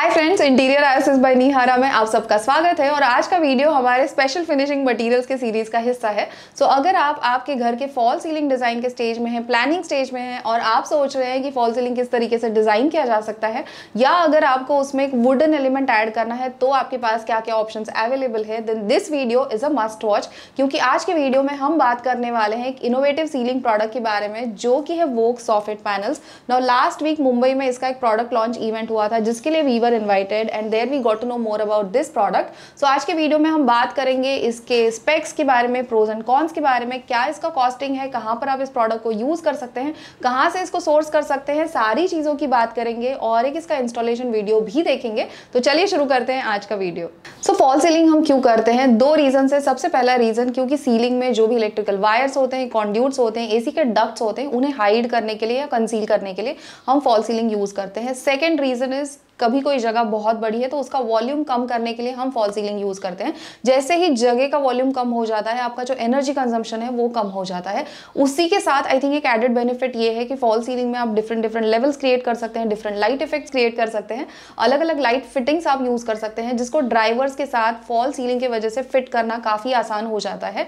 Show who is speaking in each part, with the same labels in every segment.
Speaker 1: हाय friends interior आयोसिस by Nihara में आप सबका स्वागत है और आज का वीडियो हमारे स्पेशल फिनिशिंग मटेरियल्स के सीरीज का हिस्सा है सो so, अगर आप आपके घर के फॉल सीलिंग डिज़ाइन के स्टेज में हैं प्लानिंग स्टेज में हैं और आप सोच रहे हैं कि फॉल सीलिंग किस तरीके से डिज़ाइन किया जा सकता है या अगर आपको उसमें एक वुडन एलिमेंट ऐड करना है तो आपके पास क्या क्या ऑप्शन अवेलेबल है then this video is a must watch क्योंकि आज के वीडियो में हम बात करने वाले हैं एक इनोवेटिव सीलिंग प्रोडक्ट के बारे में जो कि है वोक सॉफेट पैनल्स और लास्ट वीक मुंबई में इसका एक प्रोडक्ट लॉन्च इवेंट हुआ था जिसके लिए viewers were invited and there we got to know more about this product so आज के वीडियो में हम बात करेंगे इसके स्पेक्स के बारे में प्रोज एंड कॉन्स के बारे में क्या इसका कॉस्टिंग है कहाँ पर आप इस प्रोडक्ट को यूज़ कर सकते हैं कहाँ से इसको सोर्स कर सकते हैं सारी चीज़ों की बात करेंगे और एक इसका इंस्टॉलेशन वीडियो भी देखेंगे तो चलिए शुरू करते हैं आज का वीडियो सो फॉल सीलिंग हम क्यों करते हैं दो रीज़न से सबसे पहला रीज़न क्योंकि सीलिंग में जो भी इलेक्ट्रिकल वायर्स होते हैं कॉन्ड्यूट्स होते हैं एसी के डक्ट्स होते हैं उन्हें हाइड करने के लिए या कंसील करने के लिए हम फॉल सीलिंग यूज़ करते हैं सेकेंड रीज़न इज़ कभी कोई जगह बहुत बड़ी है तो उसका वॉल्यूम कम करने के लिए हम फॉल सीलिंग यूज़ करते हैं जैसे ही जगह का वॉल्यूम कम हो जाता है आपका जो एनर्जी कंजम्पशन है वो कम हो जाता है उसी के साथ आई थिंक एक एडेड बेनिफिट ये है कि फॉल सीलिंग में आप डिफरेंट डिफरेंट लेवल्स क्रिएट कर सकते हैं डिफरेंट लाइट इफेक्ट्स क्रिएट कर सकते हैं अलग अलग लाइट फिटिंग्स आप यूज़ कर सकते हैं जिसको ड्राइवर्स के साथ फॉल सीलिंग की वजह से फिट करना काफ़ी आसान हो जाता है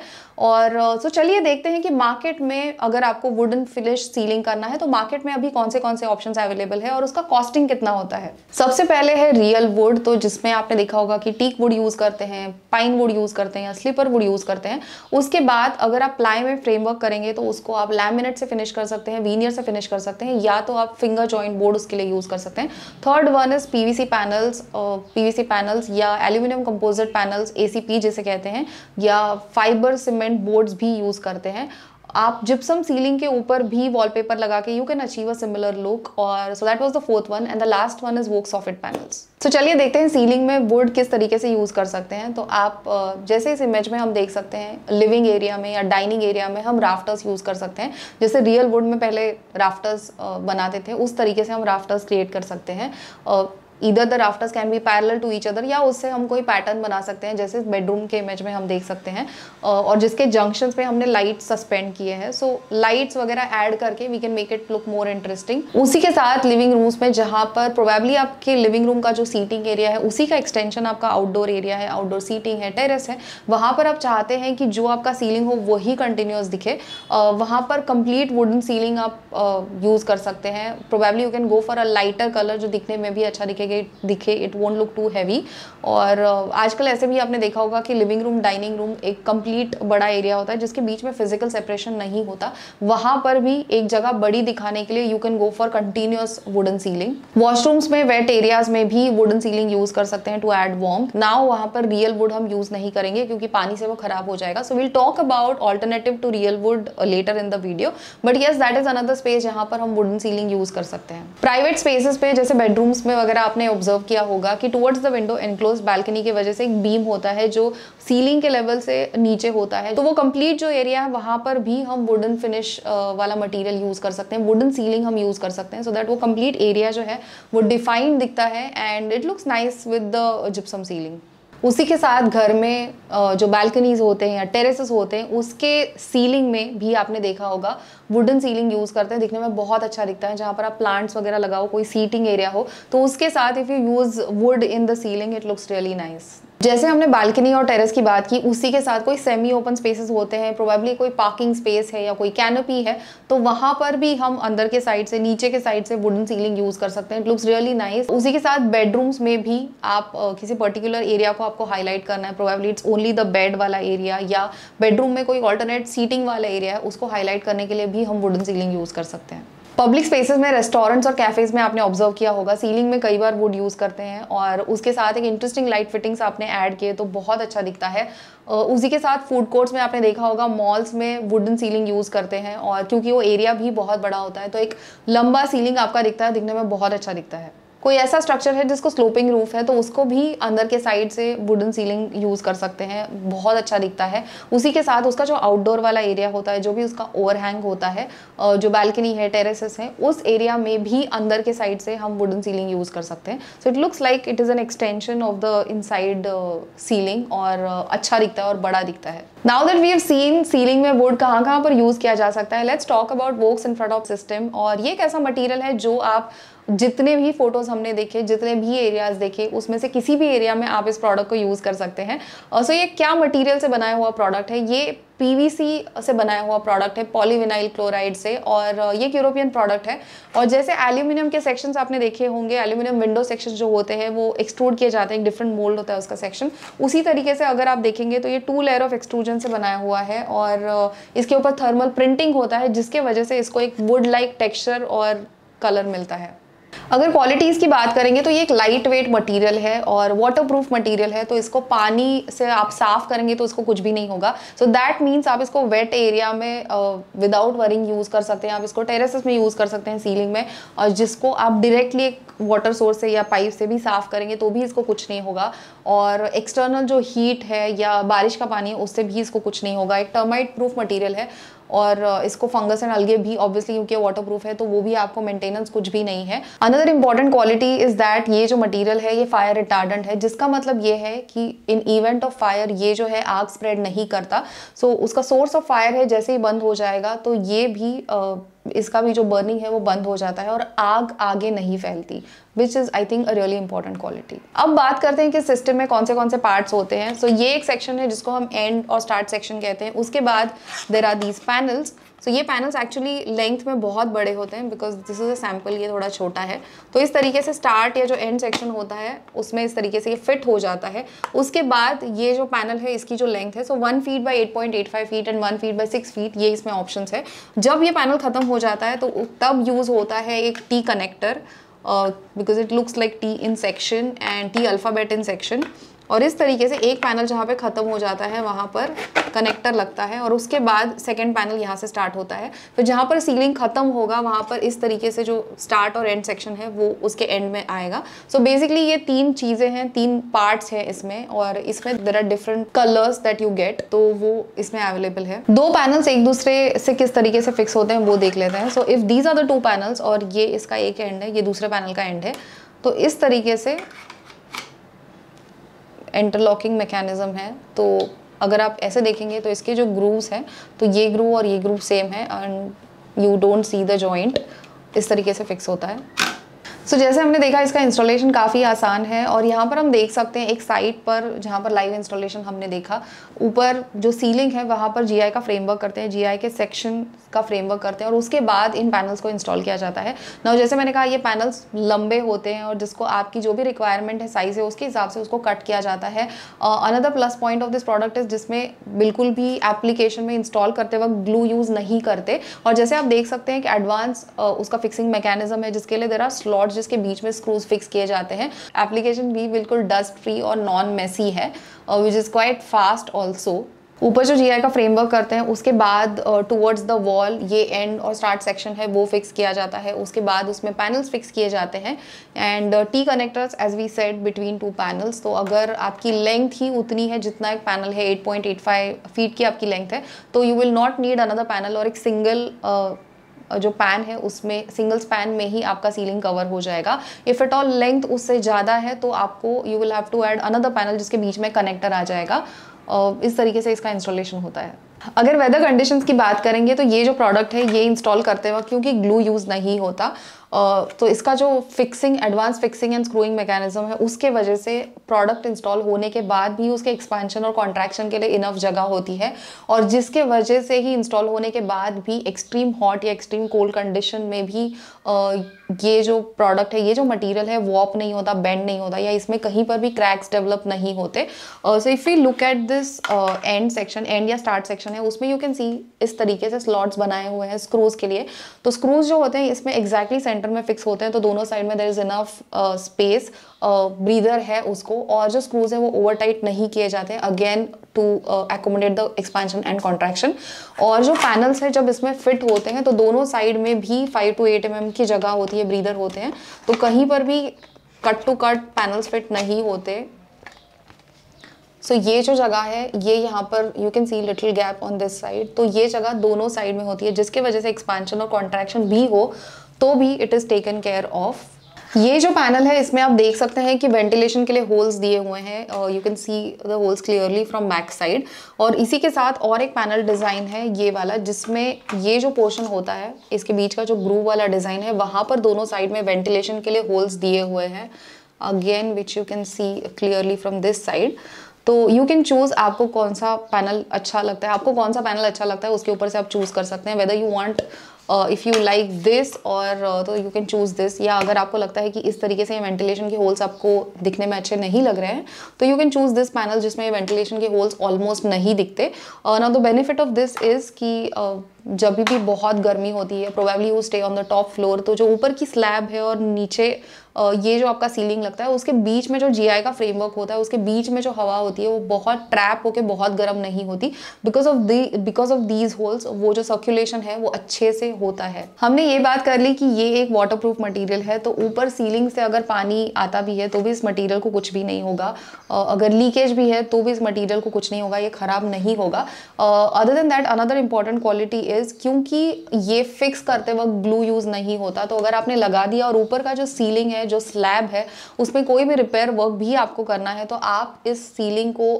Speaker 1: और सो चलिए देखते हैं कि मार्केट में अगर आपको वुडन फिनिश सीलिंग करना है तो मार्केट में अभी कौन से कौन से ऑप्शन अवेलेबल है और उसका कॉस्टिंग कितना होता है सबसे पहले है रियल वुड तो जिसमें आपने देखा होगा कि टीक वुड यूज़ करते हैं पाइन वुड यूज़ करते हैं या स्लीपर वुड यूज़ करते हैं उसके बाद अगर आप प्लाई में फ्रेमवर्क करेंगे तो उसको आप लैमिनेट से फिनिश कर सकते हैं वीनियर से फिनिश कर सकते हैं या तो आप फिंगर जॉइंट बोर्ड उसके लिए यूज़ कर सकते हैं third one is P panels P panels या एल्यूमिनियम कंपोजिट पैनल्स ए जिसे कहते हैं या फाइबर सीमेंट बोर्ड्स भी यूज़ करते हैं आप जिप्सम सीलिंग के ऊपर भी वॉलपेपर लगा के you can achieve a similar look और so that was the fourth one and the last one is wok soffit panels so चलिए देखते हैं सीलिंग में वुड किस तरीके से यूज़ कर सकते हैं तो आप जैसे इस इमेज में हम देख सकते हैं लिविंग एरिया में या डाइनिंग एरिया में हम राफ्टर्स यूज़ कर सकते हैं जैसे रियल वुड में पहले राफ्टर्स बनाते थे उस तरीके से हम राफ्टर्स क्रिएट कर सकते हैं इधर the rafters can be parallel to each other या उससे हम कोई पैटर्न बना सकते हैं जैसे बेडरूम के इमेज में हम देख सकते हैं और जिसके जंक्शन पे हमने लाइट सस्पेंड किए हैं सो लाइट्स वगैरह ऐड करके we can make it look more interesting उसी के साथ लिविंग रूम्स में जहाँ पर प्रोबेबली आपके लिविंग रूम का जो सीटिंग एरिया है उसी का एक्सटेंशन आपका आउटडोर एरिया है आउटडोर सीटिंग है टेरेस है वहाँ पर आप चाहते हैं कि जो आपका सीलिंग हो वही कंटिन्यूस दिखे वहाँ पर कंप्लीट वुडन सीलिंग आप यूज़ कर सकते हैं probably you can go for a lighter colour जो दिखने में भी अच्छा दिखेगा दिखे दिखे it won't look too heavy और uh, आजकल ऐसे भी आपने देखा होगा कि लिविंग रूम डाइनिंग रूम एक कंप्लीट बड़ा एरिया होता है जिसके बीच में फिजिकल सेपरेशन नहीं होता वहां पर भी एक जगह बड़ी दिखाने के लिए you can go for continuous wooden ceiling washrooms में वेट एरियाज में भी वुडन सीलिंग यूज कर सकते हैं टू एड वॉर्म नाउ वहां पर रियल वुड हम यूज नहीं करेंगे क्योंकि पानी से वो खराब हो जाएगा so will talk about alternative to real wood later in the video but yes that is another space जहां पर हम वुडन सीलिंग यूज कर सकते हैं प्राइवेट स्पेसिस पे जैसे बेडरूम्स में वगैरह आपने ऑब्जर्व किया होगा कि towards the window enclose balcony की वजह से एक बीम होता है जो सीलिंग के लेवल से नीचे होता है तो वो कंप्लीट जो एरिया है वहां पर भी हम वुडन फिनिश वाला मटेरियल यूज़ कर सकते हैं वुडन सीलिंग हम यूज़ कर सकते हैं सो so दैट वो कंप्लीट एरिया जो है वो डिफाइंड दिखता है and it looks nice with the gypsum ceiling उसी के साथ घर में जो बालकनीज होते हैं या टेरेसेस होते हैं उसके सीलिंग में भी आपने देखा होगा वुडन सीलिंग यूज़ करते हैं दिखने में बहुत अच्छा दिखता है जहाँ पर आप प्लांट्स वगैरह लगाओ कोई सीटिंग एरिया हो तो उसके साथ if you use wood in the ceiling it looks really nice जैसे हमने बालकनी और टेरेस की बात की उसी के साथ कोई सेमी ओपन स्पेसेस होते हैं प्रोबेबली कोई पार्किंग स्पेस है या कोई कैनोपी है तो वहाँ पर भी हम अंदर के साइड से नीचे के साइड से वुडन सीलिंग यूज़ कर सकते हैं इट लुक्स रियली नाइस उसी के साथ बेडरूम्स में भी आप किसी पर्टिकुलर एरिया को आपको हाईलाइट करना है probably it's only the bed वाला एरिया या बेडरूम में कोई ऑल्टरनेट सीटिंग वाला एरिया है उसको हाईलाइट करने के लिए भी हम वुडन सीलिंग यूज़ कर सकते हैं पब्लिक स्पेसेस में रेस्टोरेंट्स और कैफ़ेज़ में आपने ऑब्जर्व किया होगा सीलिंग में कई बार वुड यूज़ करते हैं और उसके साथ एक इंटरेस्टिंग लाइट फिटिंग्स आपने ऐड किए तो बहुत अच्छा दिखता है उसी के साथ फूड कोर्ट्स में आपने देखा होगा मॉल्स में वुडन सीलिंग यूज़ करते हैं और क्योंकि वो एरिया भी बहुत बड़ा होता है तो एक लंबा सीलिंग आपका दिखता है दिखने में बहुत अच्छा दिखता है कोई ऐसा स्ट्रक्चर है जिसको स्लोपिंग रूफ है तो उसको भी अंदर के साइड से वुडन सीलिंग यूज़ कर सकते हैं बहुत अच्छा दिखता है उसी के साथ उसका जो आउटडोर वाला एरिया होता है जो भी उसका ओवरहैंग होता है जो बैल्कनी है टेरेसेस हैं उस एरिया में भी अंदर के साइड से हम वुडन सीलिंग यूज़ कर सकते हैं so it looks like it is an extension of the inside ceiling और अच्छा दिखता है और बड़ा दिखता है now that we have seen ceiling में वुड कहाँ कहाँ पर यूज़ किया जा सकता है let's talk about Vox Infratop system और ये एक ऐसा मटेरियल है जो आप जितने भी फोटोज़ हमने देखे जितने भी एरियाज़ देखे उसमें से किसी भी एरिया में आप इस प्रोडक्ट को यूज़ कर सकते हैं और सो ये क्या मटेरियल से बनाया हुआ प्रोडक्ट है ये पीवीसी से बनाया हुआ प्रोडक्ट है पॉलीविनाइल क्लोराइड से और ये एक यूरोपियन प्रोडक्ट है और जैसे एल्यूमिनियम के सेक्शंस आपने देखे होंगे एल्यूमिनियम विंडो सेक्शन जो होते हैं वो एक्सट्रूड किए जाते हैं एक डिफरेंट मोल्ड होता है उसका सेक्शन उसी तरीके से अगर आप देखेंगे तो ये टू लेयर ऑफ एक्सट्रूजन से बनाया हुआ है और इसके ऊपर थर्मल प्रिंटिंग होता है जिसके वजह से इसको एक वुड लाइक टेक्स्चर और कलर मिलता है अगर क्वालिटीज़ की बात करेंगे तो ये एक लाइट वेट मटीरियल है और वाटर प्रूफ मटीरियल है तो इसको पानी से आप साफ़ करेंगे तो इसको कुछ भी नहीं होगा सो दैट मीन्स आप इसको वेट एरिया में विदाउट वरिंग यूज़ कर सकते हैं आप इसको टेरेसेस में यूज़ कर सकते हैं सीलिंग में और जिसको आप डायरेक्टली एक वाटर सोर्स से या पाइप से भी साफ़ करेंगे तो भी इसको कुछ नहीं होगा और एक्सटर्नल जो हीट है या बारिश का पानी है उससे भी इसको कुछ नहीं होगा एक टर्माइट प्रूफ मटीरियल है और इसको फंगस एंड अलगे भी ऑब्वियसली क्योंकि वाटर प्रूफ है तो वो भी आपको मेंटेनेंस कुछ भी नहीं है another important quality is that ये जो मटीरियल है ये फायर रिटार्डेंट है जिसका मतलब ये है कि इन इवेंट ऑफ फायर ये जो है आग स्प्रेड नहीं करता सो so, उसका सोर्स ऑफ फायर है जैसे ही बंद हो जाएगा तो ये भी uh, इसका भी जो बर्निंग है वो बंद हो जाता है और आग आगे नहीं फैलती which is I think a really important quality अब बात करते हैं कि सिस्टम में कौन से कौन से पार्ट्स होते हैं सो so, ये एक सेक्शन है जिसको हम एंड और स्टार्ट सेक्शन कहते हैं उसके बाद there are these panels so so, ये पैनल्स एक्चुअली लेंथ में बहुत बड़े होते हैं because this is a sample ये थोड़ा छोटा है तो इस तरीके से स्टार्ट या जो एंड सेक्शन होता है उसमें इस तरीके से ये फिट हो जाता है उसके बाद ये जो पैनल है इसकी जो लेंथ है so one feet by eight point eight five feet and one feet by six feet ये इसमें ऑप्शन है जब ये पैनल ख़त्म हो जाता है तो तब यूज़ होता है एक T connector because it looks like T in section and T alphabet in section और इस तरीके से एक पैनल जहाँ पे ख़त्म हो जाता है वहाँ पर कनेक्टर लगता है और उसके बाद सेकेंड पैनल यहाँ से स्टार्ट होता है तो जहाँ पर सीलिंग ख़त्म होगा वहाँ पर इस तरीके से जो स्टार्ट और एंड सेक्शन है वो उसके एंड में आएगा सो so बेसिकली ये तीन चीज़ें हैं तीन पार्ट्स हैं इसमें और इसमें there are different colours that you get तो वो इसमें अवेलेबल है दो पैनल्स एक दूसरे से किस तरीके से फिक्स होते हैं वो देख लेते हैं so if these are the two panels और ये इसका एक एंड है ये दूसरे पैनल का एंड है तो इस तरीके से इंटरलॉकिंग मैकेनिज़्म है तो अगर आप ऐसे देखेंगे तो इसके जो ग्रूव्स हैं तो ये ग्रूव और ये ग्रूव सेम है and you don't see the joint इस तरीके से फिक्स होता है सो so, जैसे हमने देखा इसका इंस्टॉलेशन काफ़ी आसान है और यहाँ पर हम देख सकते हैं एक साइट पर जहाँ पर लाइव इंस्टॉलेशन हमने देखा ऊपर जो सीलिंग है वहाँ पर जीआई का फ्रेमवर्क करते हैं जीआई के सेक्शन का फ्रेमवर्क करते हैं और उसके बाद इन पैनल्स को इंस्टॉल किया जाता है ना जैसे मैंने कहा ये पैनल्स लंबे होते हैं और जिसको आपकी जो भी रिक्वायरमेंट है साइज़ है उसके हिसाब से उसको कट किया जाता है another plus point of this product is जिसमें बिल्कुल भी एप्लीकेशन में इंस्टॉल करते वक्त ग्लू यूज़ नहीं करते और जैसे आप देख सकते हैं कि एडवांस उसका फिक्सिंग मैकेनिज्म है जिसके लिए देर आर स्लॉट जिसके बीच में स्क्रूज फिक्स किए जाते हैं एप्लीकेशन भी बिल्कुल डस्ट फ्री और नॉन मेसी है which is quite fast also ऊपर जो जी का फ्रेमवर्क करते हैं उसके बाद टूवर्ड्स द वॉल ये एंड और स्टार्ट सेक्शन है वो फिक्स किया जाता है उसके बाद उसमें पैनल्स फिक्स किए जाते हैं and T connectors as we set between two panels तो अगर आपकी लेंथ ही उतनी है जितना एक पैनल है 8.85 फीट की आपकी लेंथ है तो you will not need another panel और एक सिंगल uh, जो पैन है उसमें सिंगल स्पैन में ही आपका सीलिंग कवर हो जाएगा इफ़ एट ऑल लेंथ उससे ज़्यादा है तो आपको you will have to add another panel जिसके बीच में कनेक्टर आ जाएगा इस तरीके से इसका इंस्टॉलेशन होता है अगर वेदर कंडीशंस की बात करेंगे तो ये जो प्रोडक्ट है ये इंस्टॉल करते वक्त क्योंकि ग्लू यूज़ नहीं होता तो इसका जो fixing advance fixing and screwing mechanism है उसके वजह से प्रोडक्ट इंस्टॉल होने के बाद भी उसके एक्सपेंशन और कॉन्ट्रैक्शन के लिए इनफ जगह होती है और जिसके वजह से ही इंस्टॉल होने के बाद भी एक्सट्रीम हॉट या एक्सट्रीम कोल्ड कंडीशन में भी ये जो प्रोडक्ट है ये जो मटेरियल है वॉप नहीं होता बेंड नहीं होता या इसमें कहीं पर भी क्रैक्स डेवलप नहीं होते so if you look at this end section and या स्टार्ट सेक्शन है उसमें यू कैन सी इस तरीके से स्लॉट्स बनाए हुए हैं स्क्रूज़ के लिए तो स्क्रूज़ जो होते हैं इसमें एग्जैक्टली exactly सेंटर में फिक्स होते हैं तो दोनों साइड में there is enough space breather है उसको और जो स्क्रूज है वो ओवर टाइट नहीं किए जाते again to accommodate the expansion and contraction और जो पैनल्स है जब इसमें फिट होते हैं तो दोनों साइड में भी फाइव टू एट एम की जगह होती है ब्रीदर होते हैं तो कहीं पर भी cut to cut panels fit नहीं होते सो so, ये जो जगह है ये यहाँ पर you can see little gap on this side तो ये जगह दोनों साइड में होती है जिसके वजह से एक्सपेंशन और कॉन्ट्रैक्शन भी हो तो भी it is taken care of ये जो पैनल है इसमें आप देख सकते हैं कि वेंटिलेशन के लिए होल्स दिए हुए हैं you can see the holes clearly from back side और इसी के साथ और एक पैनल डिज़ाइन है ये वाला जिसमें ये जो पोर्शन होता है इसके बीच का जो ग्रूव वाला डिज़ाइन है वहाँ पर दोनों साइड में वेंटिलेशन के लिए होल्स दिए हुए हैं again which you can see clearly from this side तो यू कैन चूज़ आपको कौन सा पैनल अच्छा लगता है आपको कौन सा पैनल अच्छा लगता है उसके ऊपर से आप चूज़ कर सकते हैं whether you want if you like this और तो यू कैन चूज़ दिस या अगर आपको लगता है कि इस तरीके से ये वेंटिलेशन के होल्स आपको दिखने में अच्छे नहीं लग रहे हैं तो you can choose this panel जिसमें वेंटिलेशन के होल्स ऑलमोस्ट नहीं दिखते now the benefit of this is कि uh, जब भी बहुत गर्मी होती है probably you stay on the top floor तो जो ऊपर की स्लैब है और नीचे ये जो आपका सीलिंग लगता है उसके बीच में जो जीआई का फ्रेमवर्क होता है उसके बीच में जो हवा होती है वो बहुत ट्रैप होके बहुत गर्म नहीं होती because of the because of these holes वो जो सर्कुलेशन है वो अच्छे से होता है हमने ये बात कर ली कि ये एक वाटर प्रूफ मटीरियल है तो ऊपर सीलिंग से अगर पानी आता भी है तो भी इस मटीरियल को कुछ भी नहीं होगा अगर लीकेज भी है तो भी इस मटीरियल को कुछ नहीं होगा ये ख़राब नहीं होगा other than that another important quality is क्योंकि ये फिक्स करते वक्त ग्लू यूज़ नहीं होता तो अगर आपने लगा दिया और ऊपर का जो सीलिंग है जो स्लैब है उसमें कोई भी रिपेयर वर्क भी आपको करना है तो आप इस सीलिंग को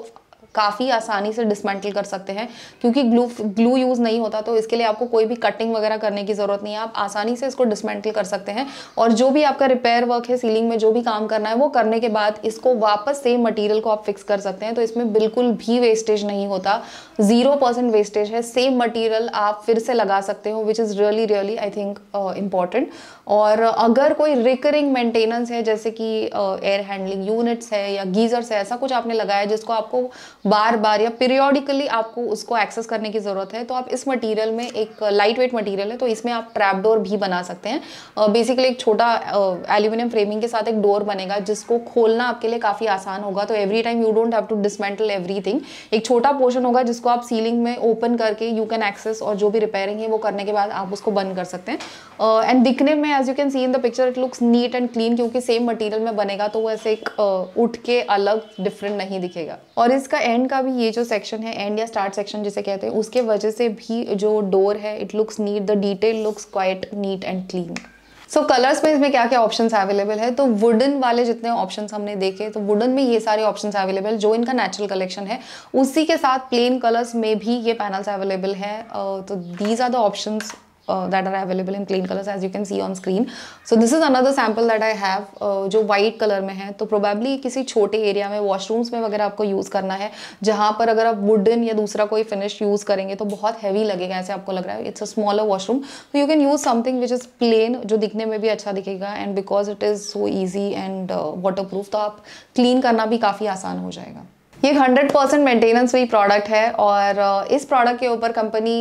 Speaker 1: काफ़ी आसानी से डिसमेंटल कर सकते हैं क्योंकि ग्लू ग्लू यूज़ नहीं होता तो इसके लिए आपको कोई भी कटिंग वगैरह करने की ज़रूरत नहीं है आप आसानी से इसको डिसमेंटल कर सकते हैं और जो भी आपका रिपेयर वर्क है सीलिंग में जो भी काम करना है वो करने के बाद इसको वापस सेम मटीरियल को आप फिक्स कर सकते हैं तो इसमें बिल्कुल भी वेस्टेज नहीं होता ज़ीरो परसेंट वेस्टेज है सेम मटीरियल आप फिर से लगा सकते हो which is really really I think important और अगर कोई रिकरिंग मेंटेनेंस है जैसे कि एयर हैंडलिंग यूनिट्स है या गीज़र्स है ऐसा कुछ आपने लगाया जिसको आपको बार बार या पीरियोडिकली आपको उसको एक्सेस करने की ज़रूरत है तो आप इस मटेरियल में एक लाइट वेट मटीरियल है तो इसमें आप ट्रैप डोर भी बना सकते हैं बेसिकली एक छोटा एल्यूमिनियम फ्रेमिंग के साथ एक डोर बनेगा जिसको खोलना आपके लिए काफ़ी आसान होगा तो every time you don't have to dismantle everything एक छोटा पोर्शन होगा जिसको आप सीलिंग में ओपन करके यू कैन एक्सेस और जो भी रिपेयरिंग है वो करने के बाद आप उसको बंद कर सकते हैं एंड दिखने में as you can see in the picture it looks neat and clean क्योंकि सेम मटीरियल में बनेगा तो वो ऐसे एक उठ के अलग डिफरेंट नहीं दिखेगा और इसका एंड का भी ये जो सेक्शन है एंड या स्टार्ट सेक्शन जिसे कहते हैं उसके वजह से भी जो डोर है it looks neat the detail looks quite neat and clean so colours में इसमें क्या क्या ऑप्शंस अवेलेबल है तो वुडन वाले जितने ऑप्शंस हमने देखे तो वुडन में ये सारे ऑप्शंस अवेलेबल जो इनका नेचुरल कलेक्शन है उसी के साथ प्लेन कलर्स में भी ये पैनल्स अवेलेबल है तो these are the options uh, that are available in plain colors as you can see on screen. So this is another sample that I have uh, jo white color mein hai to probably kisi chote area mein washrooms mein वगैरह aapko use karna hai jahan par agar aap wooden ya dusra koi finish use karenge to bahut heavy lagega aise aapko lag raha hai it's a smaller washroom so you can use something which is plain jo dikhne mein bhi acha dikhega and because it is so easy and uh, waterproof to aap clean karna bhi kafi aasan ho jayega ये 100 percent maintenance हुई product है और uh, इस product के ऊपर company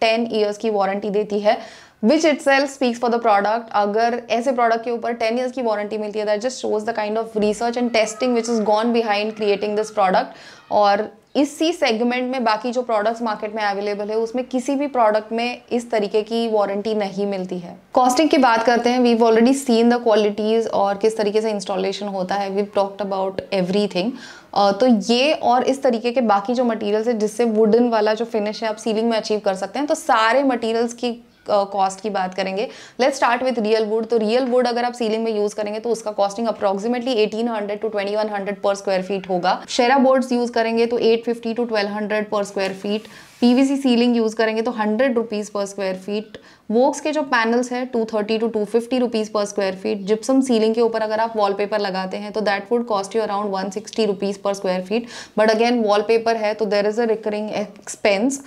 Speaker 1: ten years की warranty देती है which itself speaks for the product अगर ऐसे प्रोडक्ट के ऊपर टेन ईयर्स की वारंटी मिलती है that just shows the kind of research and testing which is gone behind creating this product और इसी सेगमेंट में बाकी जो प्रोडक्ट्स मार्केट में अवेलेबल है उसमें किसी भी प्रोडक्ट में इस तरीके की वारंटी नहीं मिलती है कॉस्टिंग की बात करते हैं we already seen the qualities और किस तरीके से इंस्टॉलेशन होता है वी टॉक्ट अबाउट एवरी तो ये और इस तरीके के बाकी जो मटेरियल्स है जिससे वुडन वाला जो फिनिश है आप सीलिंग में अचीव कर सकते हैं तो सारे मटेरियल्स की कॉस्ट की बात करेंगे let start with real wood तो रियल वुड अगर आप सीलिंग में यूज करेंगे तो उसका कॉस्टिंग अप्रॉक्सिमेटली 1800 टू 2100 पर स्क्वायर फीट होगा शेरा बोर्ड्स यूज करेंगे तो 850 टू 1200 पर square feet PVC ceiling use करेंगे तो हंड्रेड रुपीज़ पर स्क्वायर फीट वोक्स के जो पैनल्स हैं two thirty to two fifty rupees पर स्क्वायर फीट जिप्सम सीलिंग के ऊपर अगर आप वॉलपेपर लगाते हैं तो that would cost you around one sixty rupees पर square feet but again wallpaper है तो there is a recurring expense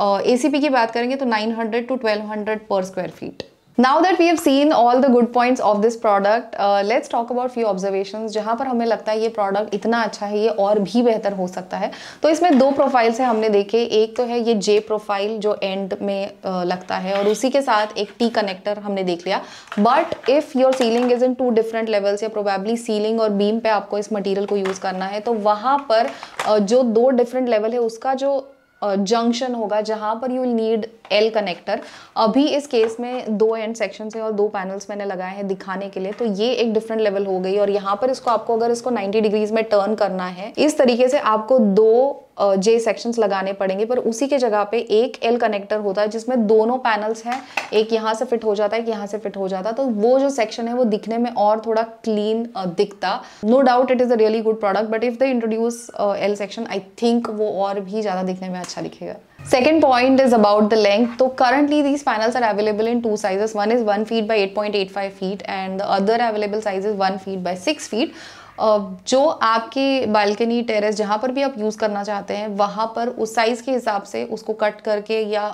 Speaker 1: a uh, की बात करेंगे तो 900 टू 1200 पर square feet now that we have seen all the good points of this product let's talk about few observation जहाँ पर हमें लगता है ये प्रोडक्ट इतना अच्छा है ये और भी बेहतर हो सकता है तो इसमें दो प्रोफाइल्स हैं हमने देखे एक तो है ये जे प्रोफाइल जो एंड में uh, लगता है और उसी के साथ एक टी कनेक्टर हमने देख लिया but if your ceiling is in two different levels या प्रोबेबली सीलिंग और बीम पे आपको इस मटीरियल को यूज़ करना है तो वहाँ पर uh, जो दो डिफरेंट लेवल है उसका जो जंक्शन होगा जहाँ पर यू नीड एल कनेक्टर अभी इस केस में दो एंड सेक्शन है और दो पैनल्स मैंने लगाए हैं दिखाने के लिए तो ये एक डिफरेंट लेवल हो गई और यहाँ पर इसको आपको अगर इसको 90 डिग्रीज में टर्न करना है इस तरीके से आपको दो जे सेक्शंस लगाने पड़ेंगे पर उसी के जगह पे एक एल कनेक्टर होता है जिसमें दोनों पैनल्स हैं एक यहाँ से फिट हो जाता है एक यहाँ से फिट हो जाता है तो वो जो सेक्शन है वो दिखने में और थोड़ा क्लीन दिखता no doubt it is a really good product but if the introduce L section I think वो और भी ज़्यादा दिखने में अच्छा दिखेगा point is about the length तो currently these panels are available in two sizes one is one feet by eight point eight five feet and the other available size is one feet by six feet जो आपकी balcony terrace जहाँ पर भी आप use करना चाहते हैं वहाँ पर उस साइज़ के हिसाब से उसको कट करके या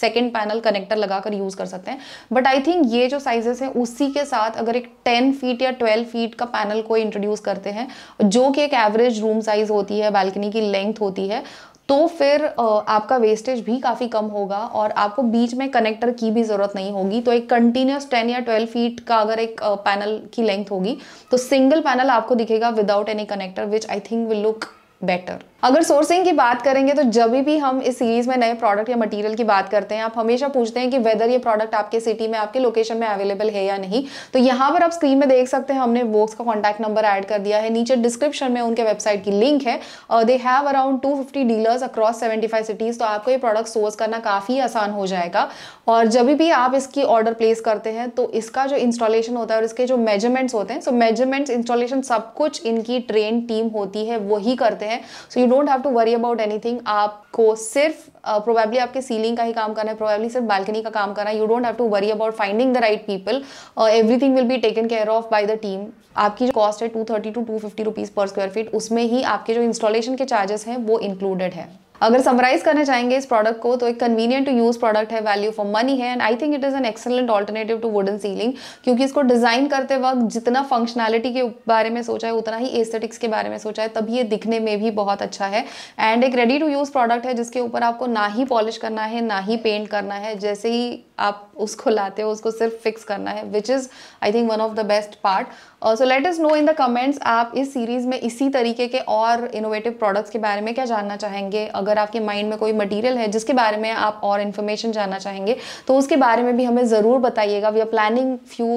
Speaker 1: सेकेंड पैनल कनेक्टर लगाकर यूज़ कर सकते हैं बट आई थिंक ये जो साइजेस हैं उसी के साथ अगर एक टेन फीट या ट्वेल्व फीट का पैनल कोई इंट्रोड्यूस करते हैं जो कि एक एवरेज रूम साइज़ होती है बालकनी की लेंथ होती है तो फिर आपका वेस्टेज भी काफ़ी कम होगा और आपको बीच में कनेक्टर की भी ज़रूरत नहीं होगी तो एक कंटिन्यूस टेन या ट्वेल्व फीट का अगर एक पैनल की लेंथ होगी तो सिंगल पैनल आपको दिखेगा without any connector which I think will look better अगर सोर्सिंग की बात करेंगे तो जब भी हम इस सीरीज़ में नए प्रोडक्ट या मटेरियल की बात करते हैं आप हमेशा पूछते हैं कि वेदर ये प्रोडक्ट आपके सिटी में आपके लोकेशन में अवेलेबल है या नहीं तो यहाँ पर आप स्क्रीन में देख सकते हैं हमने वोक्स का कॉन्टैक्ट नंबर ऐड कर दिया है नीचे डिस्क्रिप्शन में उनके वेबसाइट की लिंक है they have around two dealers across seventy cities तो आपको ये प्रोडक्ट सोर्स करना काफ़ी आसान हो जाएगा और जब भी आप इसकी ऑर्डर प्लेस करते हैं तो इसका जो इंस्टॉलेशन होता है और इसके जो मेजरमेंट्स होते हैं सो मेजरमेंट्स इंस्टॉलेशन सब कुछ इनकी ट्रेन टीम होती है वही करते हैं so don't have to worry about anything आपको सिर्फ प्रोबेबली uh, आपके सीलिंग का ही काम करना है प्रोबेबली सिर्फ बालकनी का काम करना है you don't have to worry about finding the right people everything will be taken care of by the team आपकी जो कॉस्ट है two thirty to two fifty rupees पर स्क्वायर फीट उसमें ही आपके जो इंस्टॉलेशन के चार्जेस हैं वो इंक्लूडेड है अगर समराइज करने चाहेंगे इस प्रोडक्ट को तो एक कन्वीनियंट टू यूज़ प्रोडक्ट है वैल्यू फॉर मनी है and I think it is an excellent alternative to wooden ceiling क्योंकि इसको डिज़ाइन करते वक्त जितना फंक्शनैलिटी के बारे में सोचा है उतना ही एस्थेटिक्स के बारे में सोचा है तभी ये दिखने में भी बहुत अच्छा है एंड एक रेडी टू यूज़ प्रोडक्ट है जिसके ऊपर आपको ना ही पॉलिश करना है ना ही पेंट करना है जैसे ही आप उसको लाते हो उसको सिर्फ फिक्स करना है which is I think one of the best part so let us know in the comments आप इस सीरीज़ में इसी तरीके के और इनोवेटिव प्रोडक्ट्स के बारे में क्या जानना चाहेंगे अगर आपके माइंड में कोई मटीरियल है जिसके बारे में आप और इन्फॉर्मेशन जानना चाहेंगे तो उसके बारे में भी हमें ज़रूर बताइएगा we are planning few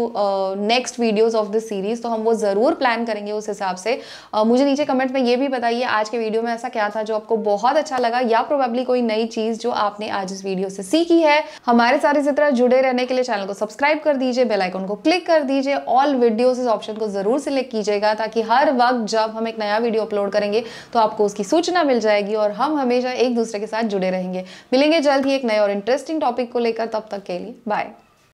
Speaker 1: next videos of this series तो हम वो ज़रूर प्लान करेंगे उस हिसाब से uh, मुझे नीचे कमेंट्स में ये भी बताइए आज के वीडियो में ऐसा क्या था जो आपको बहुत अच्छा लगा या प्रोबेबली कोई नई चीज़ जो आपने आज इस वीडियो से सीखी है हमारे सारे जितना जुड़े जुड़े रहने के लिए चैनल को सब्सक्राइब कर दीजिए बेल आइकन को क्लिक कर दीजिए ऑल वीडियोस इस ऑप्शन को ज़रूर सिलेक्ट कीजिएगा ताकि हर वक्त जब हम एक नया वीडियो अपलोड करेंगे तो आपको उसकी सूचना मिल जाएगी और हम हमेशा एक दूसरे के साथ जुड़े रहेंगे मिलेंगे जल्द ही एक नए और इंटरेस्टिंग टॉपिक को लेकर तब तक के लिए बाय